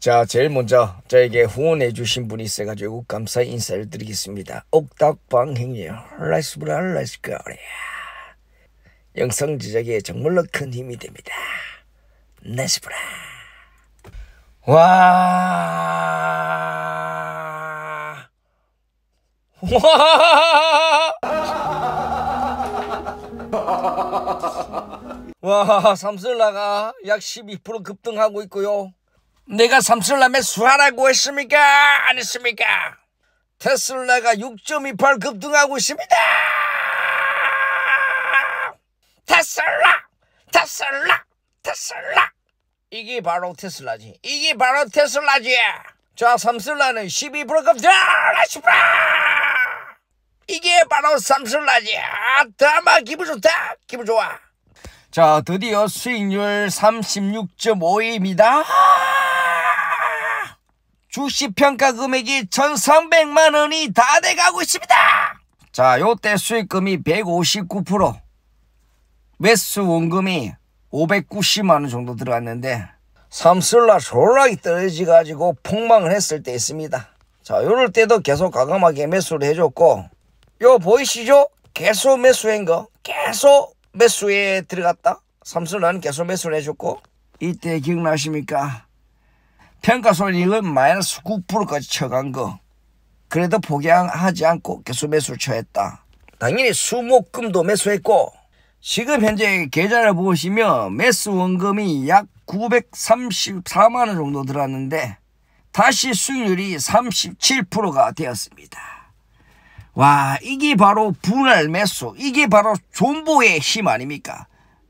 자, 제일 먼저 저에게 후원해 주신 분이 있어가지고 감사 인사를 드리겠습니다. 옥닥방행님, 라이스브라 라이스거리야. 영상 제작에 정말로 큰 힘이 됩니다. 네스브라. 와. 와. 와, 삼슬라가 약 12% 급등하고 있고요. 내가 삼슬라의 수하라고 했습니까? 안 했습니까? 테슬라가 6.28 급등하고 있습니다. 테슬라! 테슬라! 테슬라! 이게 바로 테슬라지. 이게 바로 테슬라지. 자, 삼슬라는 12%급등아쉽다 이게 바로 삼슬라지. 아, 다마 기분 좋다. 기분 좋아. 자, 드디어 수익률 36.5입니다. 주식 평가 금액이 1,300만 원이 다 돼가고 있습니다. 자, 요때 수익금이 159%, 매수 원금이 590만 원 정도 들어갔는데 삼슬라 졸라이 떨어지가지고 폭망을 했을 때 있습니다. 자, 요럴 때도 계속 과감하게 매수를 해줬고 요 보이시죠? 계속 매수한 거 계속 매수에 들어갔다. 삼슬라는 계속 매수를 해줬고 이때 기억나십니까? 평가 손익은 마이너스 9%까지 쳐간 거. 그래도 포기하지 않고 계속 매수를 처했다. 당연히 수목금도 매수했고 지금 현재 계좌를 보시면 매수 원금이 약 934만 원 정도 들었는데 다시 수익률이 37%가 되었습니다. 와 이게 바로 분할 매수 이게 바로 존보의 힘 아닙니까?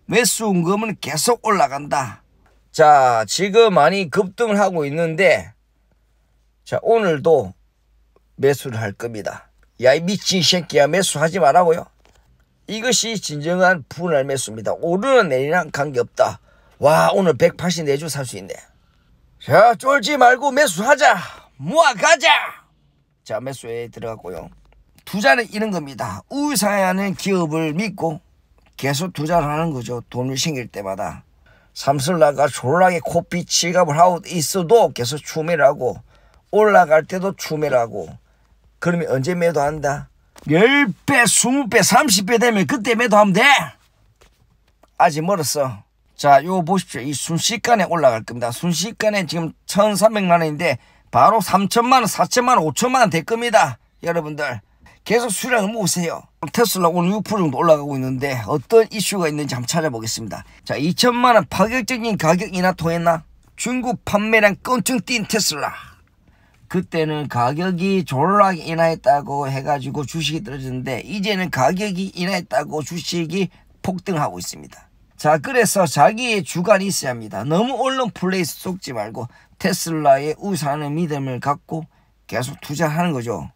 매수 원금은 계속 올라간다. 자, 지금 많이 급등을 하고 있는데, 자, 오늘도 매수를 할 겁니다. 야, 이 미친 새끼야, 매수하지 말라고요. 이것이 진정한 분할 매수입니다. 오르는 내리랑 관계없다. 와, 오늘 184주 살 수 있네. 자, 쫄지 말고 매수하자. 모아가자. 자, 매수에 들어갔고요. 투자는 이런 겁니다. 우상향하는 기업을 믿고 계속 투자를 하는 거죠. 돈을 생길 때마다. 삼슬나가졸랑게코피지갑을 하고 있어도 계속 추매라고 올라갈 때도 추매라고 그러면 언제 매도한다? 10배, 20배, 30배 되면 그때 매도하면 돼. 아직 멀었어. 자, 이거 보십시오. 이 순식간에 올라갈 겁니다. 순식간에 지금 1,300만 원인데 바로 3천만 원, 4천만 원, 5천만 원될 겁니다. 여러분들 계속 수량을 모으세요. 테슬라 오늘 6% 정도 올라가고 있는데 어떤 이슈가 있는지 한번 찾아보겠습니다. 자 2천만원 파격적인 가격 인하 통했나? 중국 판매량 껑충 뛴 테슬라. 그때는 가격이 졸라게 인하했다고 해가지고 주식이 떨어졌는데 이제는 가격이 인하했다고 주식이 폭등하고 있습니다. 자 그래서 자기의 주관이 있어야 합니다. 너무 얼른 플레이스 속지 말고 테슬라의 우산의 믿음을 갖고 계속 투자하는 거죠.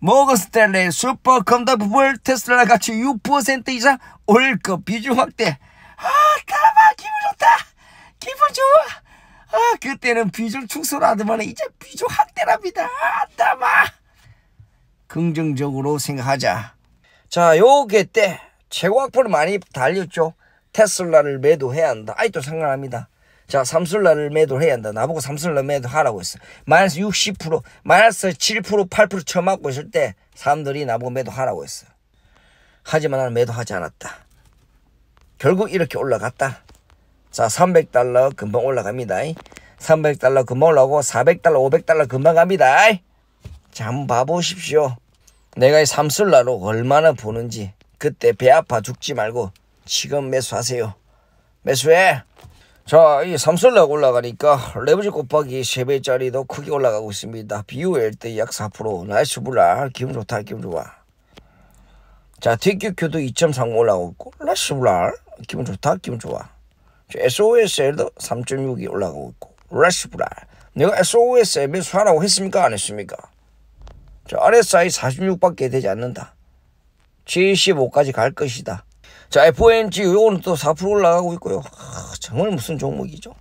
모건스텔레슈퍼컴더블 테슬라 가치 6% 이상 올급 비중 확대 아 타마 기분 좋다 기분 좋아 아 그때는 비중 축소로 하더만 이제 비중 확대랍니다 아 타마 긍정적으로 생각하자 자 요게 때 최고 확보를 많이 달렸죠 테슬라를 매도해야 한다 아직도 상관합니다 자, 삼슬라를 매도해야 를 한다. 나보고 삼슬라 매도하라고 했어. 마이너스 60%, 마이너스 7%, 8% 쳐맞고 있을 때 사람들이 나보고 매도하라고 했어. 하지만 나는 매도하지 않았다. 결국 이렇게 올라갔다. 자, 300달러 금방 올라갑니다. 300달러 금방 올라오고 400달러, 500달러 금방 갑니다. 자, 한번 봐보십시오. 내가 이 삼슬라로 얼마나 보는지 그때 배 아파 죽지 말고 지금 매수하세요. 매수해! 자, 이 삼설락 올라가니까 레버지 곱하기 3배짜리도 크게 올라가고 있습니다. 비율 때약 4%. 나이스 블라. 기분 좋다. 기분 좋아. 자, TQQ도 2.3 올라가고 나이스 블라. 기분 좋다. 기분 좋아. SOSL도 3.6이 올라가고 있고. 나이스 라 내가 SOS에 수하라고 했습니까? 안 했습니까? 자, RSI 46밖에 되지 않는다. 75까지 갈 것이다. 자, FOMG 요거는 또 4% 올라가고 있고요. 아, 정말 무슨 종목이죠?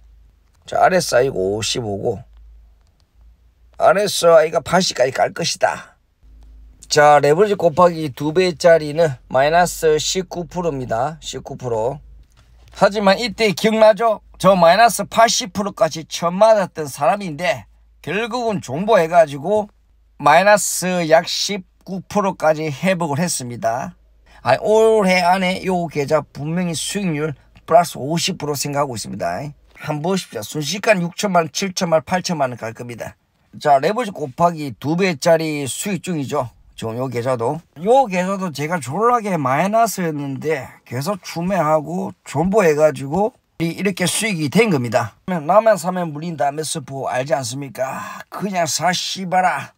자, RSI가 55고 RSI가 80까지 갈 것이다. 자, 레버리지 곱하기 2배짜리는 마이너스 19%입니다. 19%. 하지만 이때 기억나죠? 저 마이너스 80%까지 처음 맞았던 사람인데 결국은 종보해가지고 마이너스 약 19%까지 회복을 했습니다. 아, 올해 안에 요 계좌 분명히 수익률 플러스 50% 생각하고 있습니다. 한번 보십시오. 순식간 6천만, 7천만, 8천만 갈 겁니다. 자, 레버지 곱하기 2배짜리 수익 중이죠. 지금 요 계좌도. 요 계좌도 제가 졸라게 마이너스였는데 계속 추매하고 존버해가지고 이렇게 수익이 된 겁니다. 라면 사면 물린 다메에 스포 알지 않습니까? 그냥 사시바라.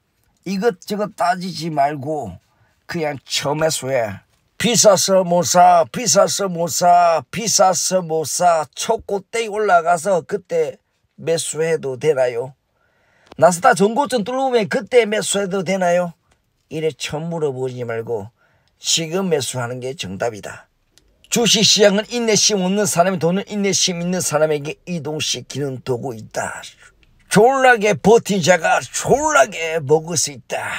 이것저것 따지지 말고 그냥 처음에 수해. 비싸서 못사 비싸서 못사 비싸서 못사 초고대 올라가서 그때 매수해도 되나요? 나스닥 전고점 뚫으면 그때 매수해도 되나요? 이래 처음 물어보지 말고 지금 매수하는 게 정답이다. 주식시장은 인내심 없는 사람이 돈을 인내심 있는 사람에게 이동시키는 도구이다. 졸라게 버틴 자가 졸라게 먹을 수 있다.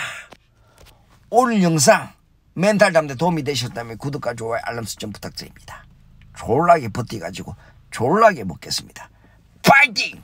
오늘 영상 멘탈 담대 도움이 되셨다면 구독과 좋아요 알람 설정 부탁드립니다. 졸라게 버티가지고 졸라게 먹겠습니다. 파이팅!